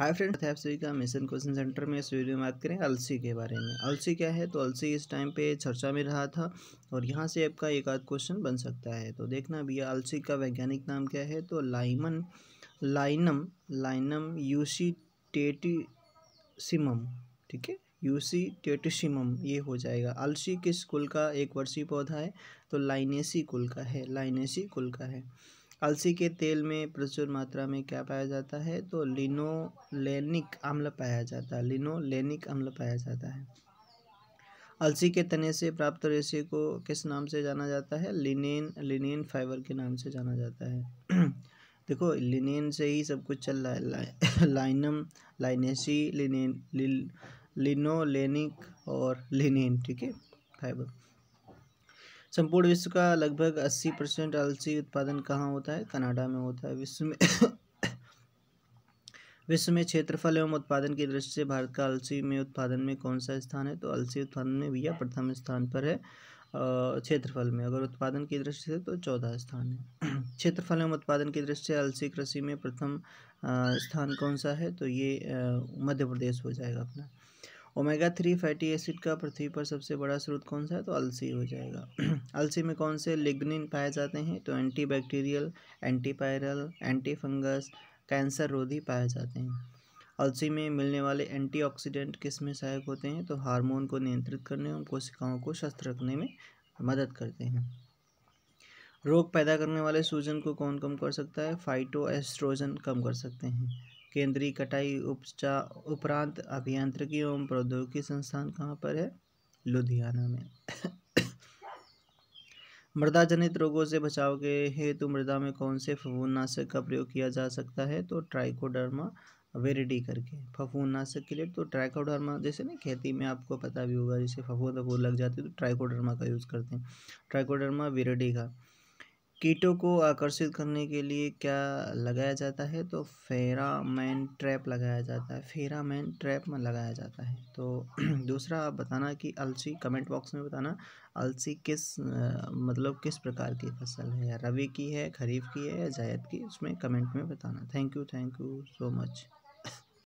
hi friend आप सभी का मिशन क्वेश्चन सेंटर में इस वीडियो में बात करें अलसी के बारे में अलसी क्या है तो अलसी इस टाइम पे चर्चा में रहा था और यहाँ से आपका एक आध क्वेश्चन बन सकता है तो देखना भैया अलसी का वैज्ञानिक नाम क्या है तो लाइमन लाइनम लाइनम यूसी यूसीटेटिसिमम ठीक है यूसी यूसीटेटिसिमम ये हो जाएगा अलसी किस कुल का एक वर्षीय पौधा है तो लाइनेसी कुल का है लाइनेसी कुल का है अलसी के तेल में प्रचुर मात्रा में क्या पाया जाता है तो लिनोलेनिक अम्ल पाया जाता है लिनोलेनिक अम्ल पाया जाता है अलसी के तने से प्राप्त रेशे को किस नाम से जाना जाता है लिनेन लिनेन फाइबर के नाम से जाना जाता है देखो लिनेन से ही सब कुछ चल रहा है ला, लाइनम लाइनेसी लिनेन लि, लिनोलेनिक और लिनेन ठीक है फाइबर संपूर्ण विश्व का लगभग अस्सी परसेंट अलसी उत्पादन कहाँ होता है कनाडा में होता है विश्व में विश्व में क्षेत्रफल एवं उत्पादन की दृष्टि से भारत का अलसी में उत्पादन में कौन सा स्थान है तो अलसी उत्पादन में भैया प्रथम स्थान पर है क्षेत्रफल में अगर उत्पादन की दृष्टि से तो चौदह स्थान है क्षेत्रफल एवं उत्पादन की दृष्टि से अलसी कृषि में प्रथम स्थान कौन सा है तो ये मध्य प्रदेश हो जाएगा अपना ओमेगा थ्री फैटी एसिड का पृथ्वी पर सबसे बड़ा स्रोत कौन सा है तो अलसी हो जाएगा अलसी में कौन से लिग्निन पाए जाते हैं तो एंटी बैक्टीरियल एंटीपायरल एंटी फंगस कैंसर रोधी पाए जाते हैं अलसी में मिलने वाले एंटीऑक्सीडेंट किस में सहायक होते हैं तो हार्मोन को नियंत्रित करने और कोशिकाओं को स्वस्थ रखने में मदद करते हैं रोग पैदा करने वाले सूजन को कौन कम कर सकता है फाइटो एस्ट्रोजन कम कर सकते हैं केंद्रीय कटाई उपचा उपरांत अभियांत्रिकी एवं प्रौद्योगिकी संस्थान कहाँ पर है लुधियाना में मृदा जनित रोगों से बचाव के हेतु मृदा में कौन से फफूंदनाशक का प्रयोग किया जा सकता है तो ट्राइकोडर्मा वेरिडी करके फफूंदनाशक के लिए तो ट्राइकोडर्मा जैसे ना खेती में आपको पता भी होगा जैसे फफूंद फफूंद लग जाती है तो ट्राइकोडर्मा का यूज़ करते हैं ट्राइकोडर्मा वेरिडी का कीटों को आकर्षित करने के लिए क्या लगाया जाता है तो फेरामैन ट्रैप लगाया जाता है फेरामैन ट्रैप में लगाया जाता है तो दूसरा आप बताना कि अलसी कमेंट बॉक्स में बताना अलसी किस मतलब किस प्रकार की फसल है रबी की है खरीफ की है या जायद की उसमें कमेंट में बताना thank you thank you so much